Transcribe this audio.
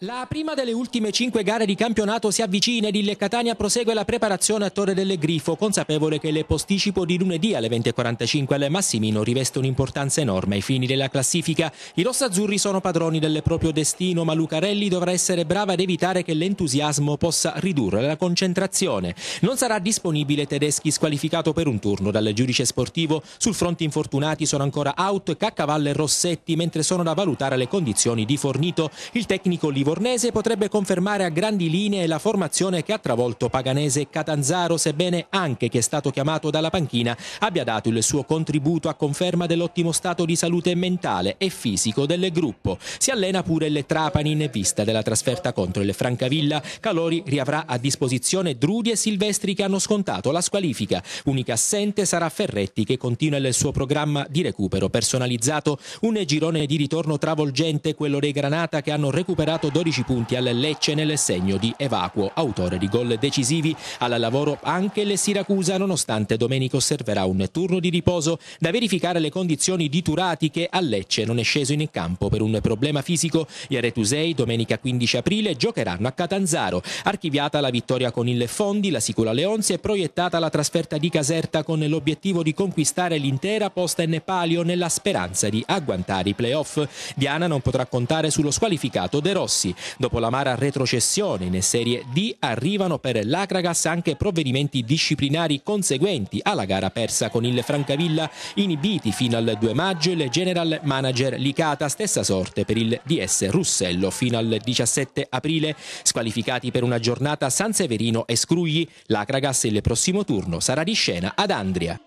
La prima delle ultime cinque gare di campionato si avvicina ed il Catania prosegue la preparazione a Torre del Grifo, consapevole che il di lunedì alle 20.45 al Massimino riveste un'importanza enorme ai fini della classifica. I rossazzurri sono padroni del proprio destino, ma Lucarelli dovrà essere brava ad evitare che l'entusiasmo possa ridurre la concentrazione. Non sarà disponibile Tedeschi squalificato per un turno dal giudice sportivo. Sul fronte infortunati sono ancora out Caccavalle e Rossetti, mentre sono da valutare le condizioni di Fornito. Il tecnico libero livornese potrebbe confermare a grandi linee la formazione che ha travolto Paganese e Catanzaro, sebbene anche chi è stato chiamato dalla panchina abbia dato il suo contributo a conferma dell'ottimo stato di salute mentale e fisico del gruppo. Si allena pure le Trapani in vista della trasferta contro il Francavilla. Calori riavrà a disposizione Drudi e Silvestri che hanno scontato la squalifica. Unica assente sarà Ferretti che continua il suo programma di recupero personalizzato. Un girone di ritorno travolgente, quello dei Granata che hanno recuperato 12 punti al Lecce nel segno di Evacuo, autore di gol decisivi. Al lavoro anche il Siracusa, nonostante Domenico osserverà un turno di riposo da verificare le condizioni di Turati che a Lecce non è sceso in campo per un problema fisico. Gli Aretusei domenica 15 aprile giocheranno a Catanzaro. Archiviata la vittoria con il Fondi, la Sicula Leonzi è proiettata la trasferta di Caserta con l'obiettivo di conquistare l'intera posta in palio nella speranza di agguantare i playoff. Diana non potrà contare sullo squalificato De Rossi russi. Dopo l'amara retrocessione in Serie D arrivano per l'Akragas anche provvedimenti disciplinari conseguenti alla gara persa con il Francavilla, inibiti fino al 2 maggio il general manager Licata, stessa sorte per il DS Russello fino al 17 aprile, squalificati per una giornata San Severino e Scrugli. L'Akragas il prossimo turno sarà di scena ad Andria.